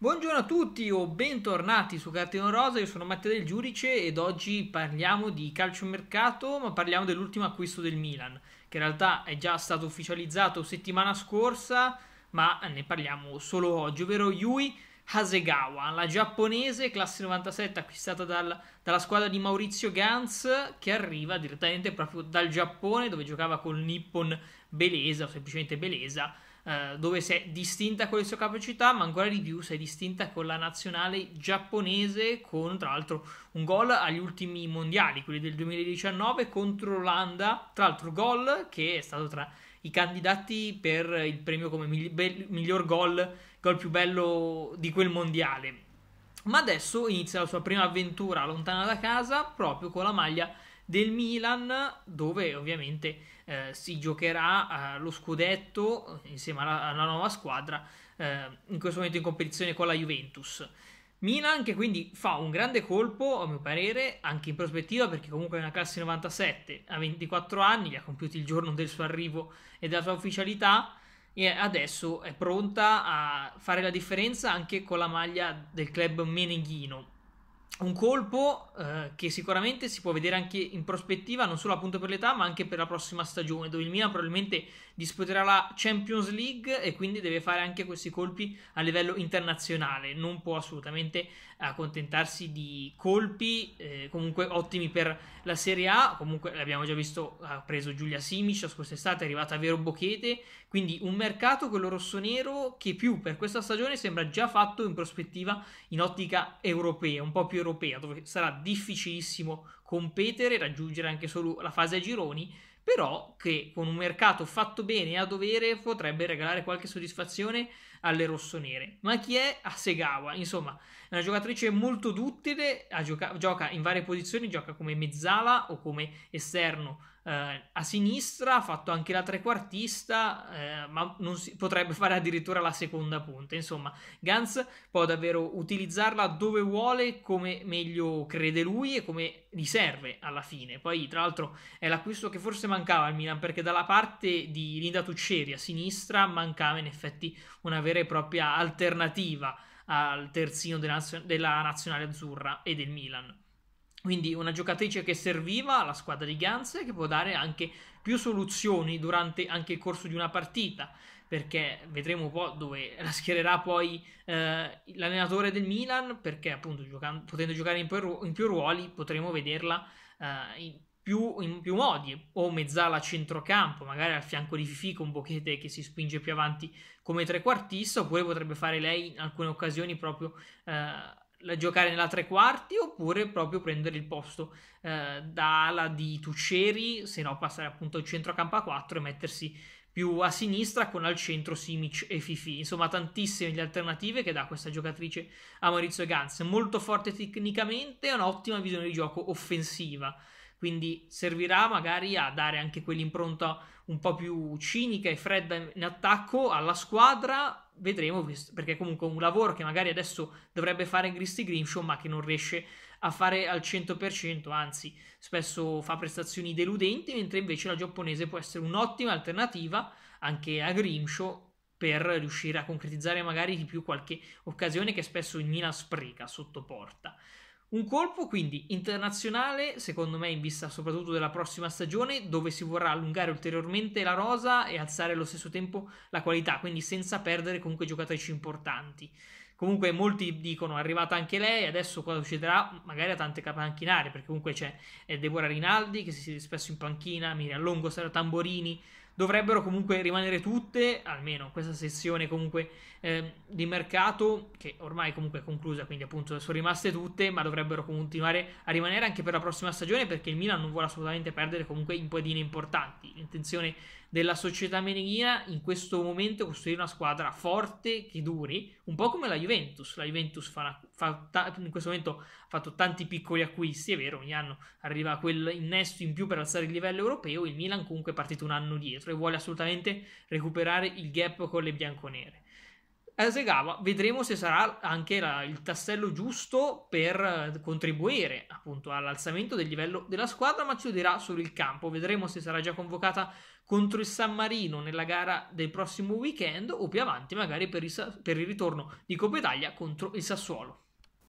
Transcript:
Buongiorno a tutti o bentornati su Cartino Rosa, io sono Matteo del Giudice ed oggi parliamo di calciomercato, ma parliamo dell'ultimo acquisto del Milan, che in realtà è già stato ufficializzato settimana scorsa, ma ne parliamo solo oggi, ovvero Yui Hasegawa, la giapponese classe 97 acquistata dal, dalla squadra di Maurizio Gans, che arriva direttamente proprio dal Giappone dove giocava col Nippon Belesa o semplicemente Belesa eh, dove si è distinta con le sue capacità, ma ancora di più si è distinta con la nazionale giapponese, con tra l'altro un gol agli ultimi mondiali, quelli del 2019 contro l'Olanda, tra l'altro gol che è stato tra i candidati per il premio come miglior gol, gol più bello di quel mondiale. Ma adesso inizia la sua prima avventura lontana da casa proprio con la maglia del Milan, dove ovviamente eh, si giocherà eh, lo scudetto eh, insieme alla, alla nuova squadra, eh, in questo momento in competizione con la Juventus. Milan che quindi fa un grande colpo, a mio parere, anche in prospettiva, perché comunque è una classe 97, ha 24 anni, gli ha compiuti il giorno del suo arrivo e della sua ufficialità, e adesso è pronta a fare la differenza anche con la maglia del club meneghino un colpo eh, che sicuramente si può vedere anche in prospettiva, non solo appunto per l'età, ma anche per la prossima stagione, dove il Milan probabilmente disputerà la Champions League e quindi deve fare anche questi colpi a livello internazionale. Non può assolutamente accontentarsi di colpi eh, comunque ottimi per la Serie A. Comunque l'abbiamo già visto, ha preso Giulia Simic scorsa estate, è arrivata a Vero Bochete. Quindi un mercato, quello rosso-nero, che più per questa stagione sembra già fatto in prospettiva in ottica europea, un po' più europea europea, dove sarà difficilissimo competere e raggiungere anche solo la fase a gironi, però che con un mercato fatto bene a dovere potrebbe regalare qualche soddisfazione alle rossonere. Ma chi è Asegawa? Insomma, è una giocatrice molto duttile, gioca-, gioca in varie posizioni, gioca come mezzala o come esterno eh, a sinistra, ha fatto anche la trequartista, eh, ma si- potrebbe fare addirittura la seconda punta. Insomma, Gans può davvero utilizzarla dove vuole, come meglio crede lui e come gli serve alla fine. Poi, tra l'altro, è l'acquisto che forse mancava al Milan, perché dalla parte di Linda Tucceri a sinistra mancava in effetti una vera vera e propria alternativa al terzino della, nazio- della nazionale azzurra e del Milan. Quindi una giocatrice che serviva alla squadra di Gans e che può dare anche più soluzioni durante anche il corso di una partita, perché vedremo un po' dove la schiererà poi eh, l'allenatore del Milan, perché appunto giocando, potendo giocare in più, in più ruoli potremo vederla eh, in, più, in più modi, o mezzala a centrocampo, magari al fianco di Fifi con Bochete che si spinge più avanti come trequartista, oppure potrebbe fare lei in alcune occasioni proprio eh, giocare nella tre quarti, oppure proprio prendere il posto eh, da ala di Tucceri, se no passare appunto al centrocampo a 4 e mettersi più a sinistra con al centro Simic e Fifi. Insomma, tantissime le alternative che dà questa giocatrice a Maurizio Ganz. Molto forte tecnicamente e un'ottima visione di gioco offensiva. Quindi servirà magari a dare anche quell'impronta un po' più cinica e fredda in attacco alla squadra. Vedremo, perché è comunque un lavoro che magari adesso dovrebbe fare Christy Grimshaw, ma che non riesce a fare al 100%, anzi spesso fa prestazioni deludenti, mentre invece la giapponese può essere un'ottima alternativa anche a Grimshaw per riuscire a concretizzare magari di più qualche occasione che spesso il Milan spreca sotto porta. Un colpo quindi internazionale, secondo me in vista soprattutto della prossima stagione, dove si vorrà allungare ulteriormente la rosa e alzare allo stesso tempo la qualità, quindi senza perdere comunque giocatrici importanti. Comunque molti dicono è arrivata anche lei, adesso cosa succederà? Magari a tante capanchinare, perché comunque c'è eh, Deborah Rinaldi che si siede spesso in panchina, Miriam Longo, Sara Tamborini, dovrebbero comunque rimanere tutte, almeno questa sessione comunque eh, di mercato, che ormai comunque è conclusa, quindi appunto sono rimaste tutte, ma dovrebbero continuare a rimanere anche per la prossima stagione perché il Milan non vuole assolutamente perdere comunque in pedine importanti. L'intenzione della società meneghina in questo momento è costruire una squadra forte che duri, un po' come la Juventus. La Juventus fa una fa ta- in questo momento ha fatto tanti piccoli acquisti, è vero, ogni anno arriva quel innesto in più per alzare il livello europeo, il Milan comunque è partito un anno dietro e vuole assolutamente recuperare il gap con le bianconere. Asegawa vedremo se sarà anche la, il tassello giusto per eh, contribuire appunto all'alzamento del livello della squadra, ma ci lo dirà solo il campo. Vedremo se sarà già convocata contro il San Marino nella gara del prossimo weekend o più avanti magari per il, per il ritorno di Coppa Italia contro il Sassuolo.